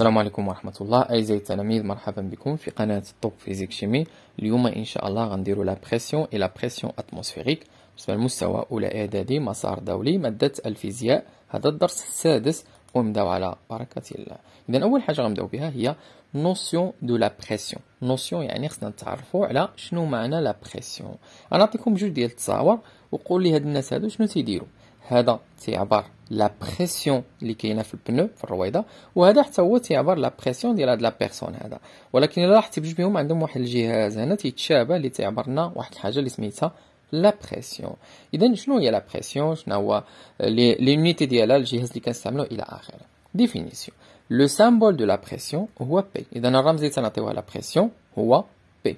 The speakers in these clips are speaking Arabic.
السلام عليكم ورحمة الله أعزائي التلاميذ مرحبا بكم في قناة الطب فيزيك شيمي اليوم إن شاء الله غنديرو لا بريسيون إي بريسيون أتموسفيريك بالنسبة للمستوى أولى إعدادي مسار دولي مادة الفيزياء هذا الدرس السادس ونبداو على بركة الله إذا أول حاجة غنبداو بها هي نوسيون دو لا بريسيون نوسيون يعني خصنا نتعرفو على شنو معنى لا بريسيون أنا نعطيكم جوج ديال التصاور وقول لي هاد الناس هادو شنو تيديرو هذا تيعبر لا بريسيون اللي كاينه في البنو في الرويضه وهذا حتى هو تيعبر لا بريسيون ديال هاد لا بيرسون هذا ولكن الا لاحظتي بجوج بهم عندهم واحد الجهاز هنا تيتشابه اللي تيعبر لنا واحد الحاجه اللي سميتها لا بريسيون اذا شنو هي لا بريسيون شنو هو لونيتي ديالها الجهاز اللي كنستعملو الى اخره ديفينيسيون لو سامبول دو لا بريسيون هو بي اذا الرمز اللي تنعطيوه لا بريسيون هو بي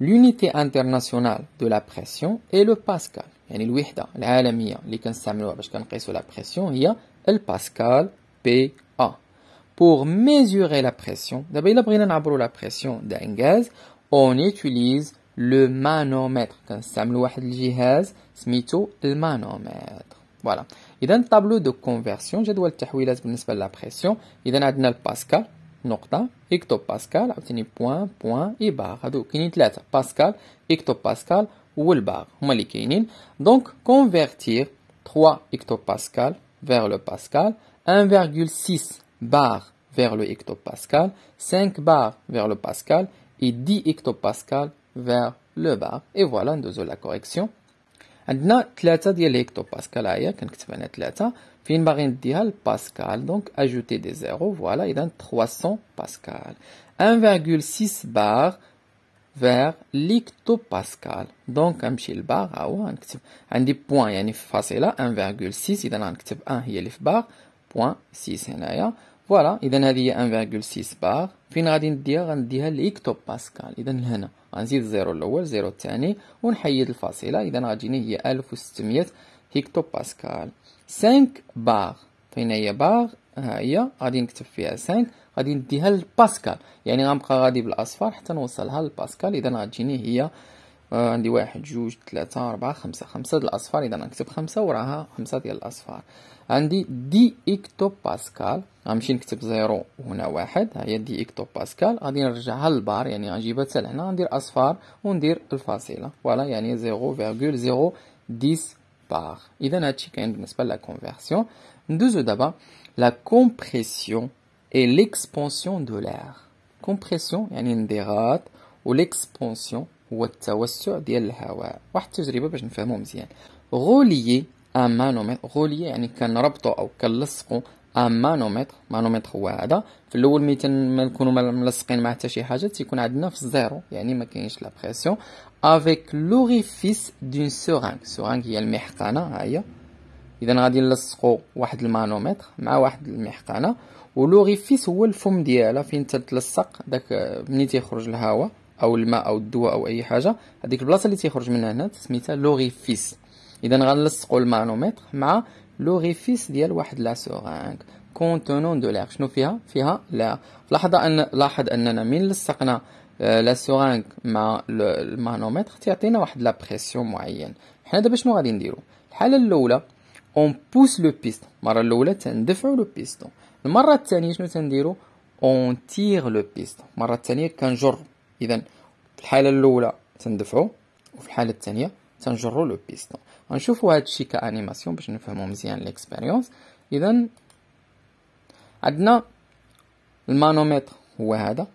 l'unité internationale de la pression est le pascal يعني الوحدة العالمية اللي كنستعملوها باش كنقيسو لا pression هي الباسكال A pour mesurer la pression دابا إلا بغينا نعبرو la pression d'un gaz on utilise le manomètre كنستعملو واحد الجهاز سميتو المانومتر فوالا voilà. إذا الطابلو دو كونفيرسيون جدول التحويلات بالنسبة لا بريسيون إذا عندنا الباسكال donc, hectopascal, point point, point et Donc, hectopascal, ou le 3 hectopascal vers le pascal 1,6 bar vers le hectopascal 5 bar vers le pascal et 10 hectopascal vers le bar et voilà nous la correction et maintenant, le 3 est l'ictopascal, il y a un 3, puis une barre indielle, le pascal, donc ajouter des zéros, voilà, il y 300 pascal. 1,6 bar vers l'hectopascal Donc, comme je l'ai dit, le point est facile, 1,6, il point qui est facile, 1,6, il y a un point qui est facile. فوالا اذا هذه هي 1.6 بار فين غادي نديها غنديها لاكتو باسكال اذا هنا غنزيد زيرو الاول زيرو الثاني ونحيد الفاصله اذا غتجيني هي 1600 هيكتو باسكال 5 بار فين هي بار ها هي غادي نكتب فيها 5 غادي نديها للباسكال يعني غنبقى غادي بالاصفار حتى نوصلها للباسكال اذا غتجيني هي آه عندي واحد جوج ثلاثة أربعة خمسة خمسة ديال الأصفار إذا نكتب خمسة وراها خمسة ديال الأصفار عندي دي إكتو باسكال غنمشي نكتب زيرو وهنا واحد هي دي إكتو باسكال غادي نرجعها للبار يعني غنجيبها تال هنا ندير أصفار وندير الفاصلة فوالا يعني زيرو فيغول زيرو ديس بار إذا هادشي كاين بالنسبة لا كونفيرسيون ندوزو دابا لا كومبريسيون اي ليكسبونسيون دو لار كومبريسيون يعني اندغاط و ليكسبونسيون هو التوسع ديال الهواء واحد التجربه باش نفهمو مزيان غوليي ان مانومتر غوليي يعني كنربطو او كنلصقو ان مانومتر مانومتر هو هذا في الاول ملي تنكونو ملصقين مع حتى شي حاجه تيكون عندنا في الزيرو يعني ما كاينش لا بريسيون افيك لوريفيس دون سورانغ سورانغ هي المحقنه ها هي اذا غادي نلصقو واحد المانومتر مع واحد المحقنه ولوريفيس هو الفم ديالها فين تتلصق داك ملي تيخرج الهواء او الماء او الدواء او اي حاجه هذيك البلاصه اللي تيخرج منها هنا سميتها لوغيفيس اذا غنلصقوا المانوميتر مع لوغيفيس ديال واحد لا كونتونون دو لاغ شنو فيها فيها لا لاحظ ان لاحظ اننا من لصقنا آه، لا مع المانوميتر تيعطينا واحد لا بريسيون معين حنا دابا شنو غادي نديرو الحاله الاولى اون بوس لو بيست المره الاولى تندفعوا لو بيستون المره الثانيه شنو تنديرو اون تيغ لو بيست المره الثانيه كنجرو اذا في الحاله الاولى تندفعو وفي الحاله الثانيه تنجرو لو بيستون غنشوفو الشيء كانيماسيون باش نفهمو مزيان ليكسبيريونس اذا عندنا المانومتر هو هذا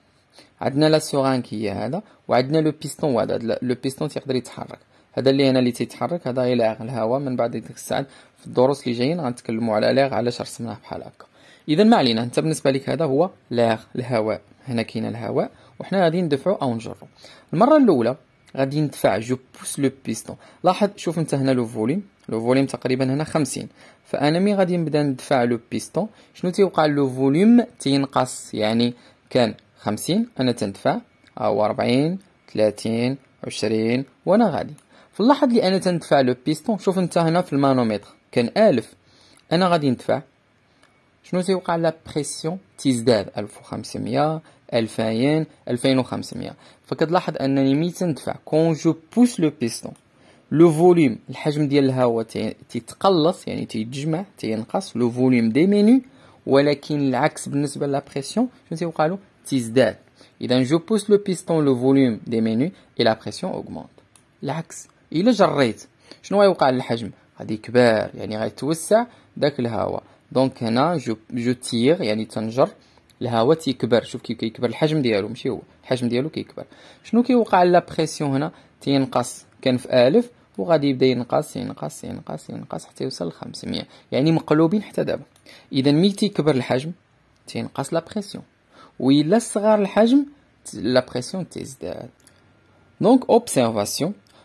عندنا لا سورانك هي هذا وعندنا لو بيستون هذا لو بيستون تيقدر يتحرك هذا اللي هنا اللي تيتحرك هذا يلاغ الهواء من بعد ديك الساعه في الدروس اللي جايين غنتكلموا على لاغ علاش رسمناه بحال هكا اذا ما علينا انت بالنسبه لك هذا هو لاغ الهواء هنا كاين الهواء وحنا غادي ندفعو او نجرو المره الاولى غادي ندفع جو بوس لو بيستون لاحظ شوف انت هنا لو فوليم لو فوليم تقريبا هنا 50 فانا مي غادي نبدا ندفع لو بيستون شنو تيوقع لو فوليم تينقص يعني كان 50 انا تندفع او 40 30 20 وانا غادي في اللحظه اللي انا تندفع لو بيستون شوف انت هنا في المانوميتر كان 1000 انا غادي ندفع شنو تيوقع لا بريسيون تزداد 1500 2000 2500 فكتلاحظ انني ملي تندفع كون جو بوس لو بيستون لو فوليوم الحجم ديال الهواء تيتقلص يعني تيتجمع تينقص لو فوليوم دي مينو ولكن العكس بالنسبه لا بريسيون شنو تيوقع له تزداد اذا جو بوس لو بيستون لو فوليوم دي مينو اي لا بريسيون اوغمونت العكس الا جريت شنو غيوقع للحجم غادي كبار يعني غيتوسع داك الهواء دونك هنا جو جو تيغ يعني تنجر الهواء تيكبر شوف كيف كيكبر الحجم ديالو ماشي هو الحجم ديالو كيكبر شنو كيوقع لا بريسيون هنا تينقص كان في الف وغادي يبدا ينقص ينقص ينقص ينقص حتى يوصل ل 500 يعني مقلوبين حتى دابا اذا ملي تيكبر الحجم تينقص لا بريسيون وإلا صغار الحجم لا بريسيون تزداد دونك اوبسيرفاسيون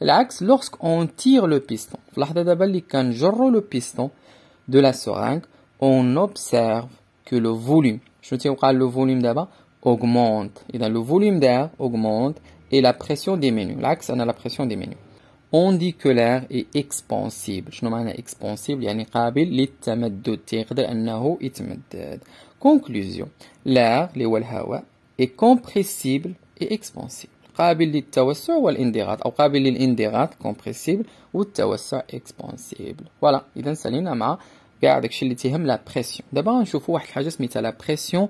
L'axe, lorsqu'on tire le piston, le piston de la seringue, on observe que le volume, je tiens le volume d'abord, augmente. Et dans le volume d'air augmente et la pression diminue. L'axe, on a la pression diminue. On dit que l'air est expansible. Je nomme expansible, يعني قابل للتمدد. Conclusion. L'air, les est compressible et expansible. قابل للتوسع والانضغاط او قابل للانضغاط كومبريسيبل والتوسع اكسبونسيبل فوالا اذا سالينا مع كاع داكشي اللي تيهم لا بريسيون دابا غنشوفوا واحد الحاجه سميتها لا بريسيون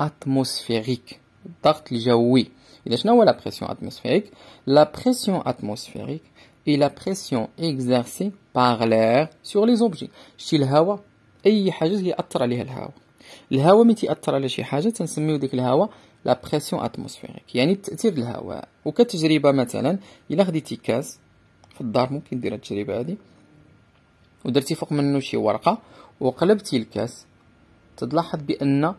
اتموسفيريك الضغط الجوي اذا شنو هو لا بريسيون اتموسفيريك لا بريسيون اتموسفيريك اي لا بريسيون اكزارسي باغ لير سور لي زوبجي شتي الهواء اي حاجه تيأثر عليها الهواء الهواء ملي تيأثر على شي حاجه تنسميو ديك الهواء لا بريسيون اتموسفيريك يعني تاثير الهواء وكتجربه مثلا الا خديتي كاس في الدار ممكن دير التجربه هذه ودرتي فوق منه شي ورقه وقلبتي الكاس تلاحظ بان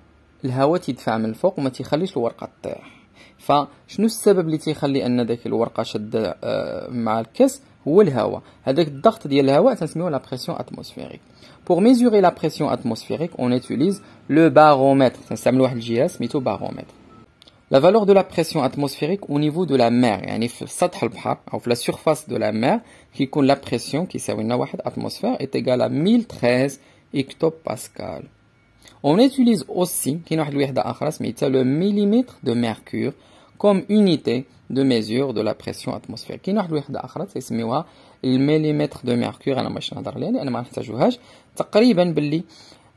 الهواء تيدفع من الفوق وما تيخليش الورقه تطيح فشنو السبب اللي تيخلي ان داك الورقه شاده مع الكاس هو الهواء هذاك الضغط ديال الهواء تنسميوه لا بريسيون اتموسفيريك بور ميزوري لا بريسيون اتموسفيريك اون utilise لو باروميتر تنستعمل واحد الجهاز سميتو باروميتر La valeur de la pression atmosphérique au niveau de la mer, la surface de la mer, qui compte la pression, qui sert une atmosphère, est égale à 1013 hectopascal. On utilise aussi, le millimètre de mercure comme unité de mesure de la pression atmosphérique. كاين واحد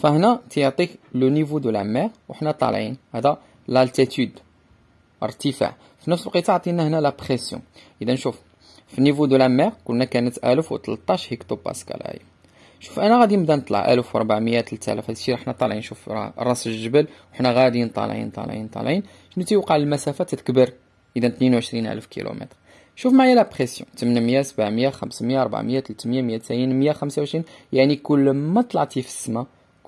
فهنا تيعطيك لو نيفو دو لا مير وحنا طالعين هذا لالتيتود ارتفاع في نفس الوقت عطينا هنا لا بريسيون اذا شوف في نيفو دو لا مير كنا كانت 1013 هكتو باسكال هاي شوف انا غادي نبدا نطلع 1400 3000 هادشي حنا طالعين شوف راه راس الجبل وحنا غاديين طالعين طالعين طالعين شنو تيوقع المسافه تتكبر اذا 22000 كيلومتر شوف معايا لا بريسيون 800 700 500 400 300 200 125 يعني كل ما طلعتي في السماء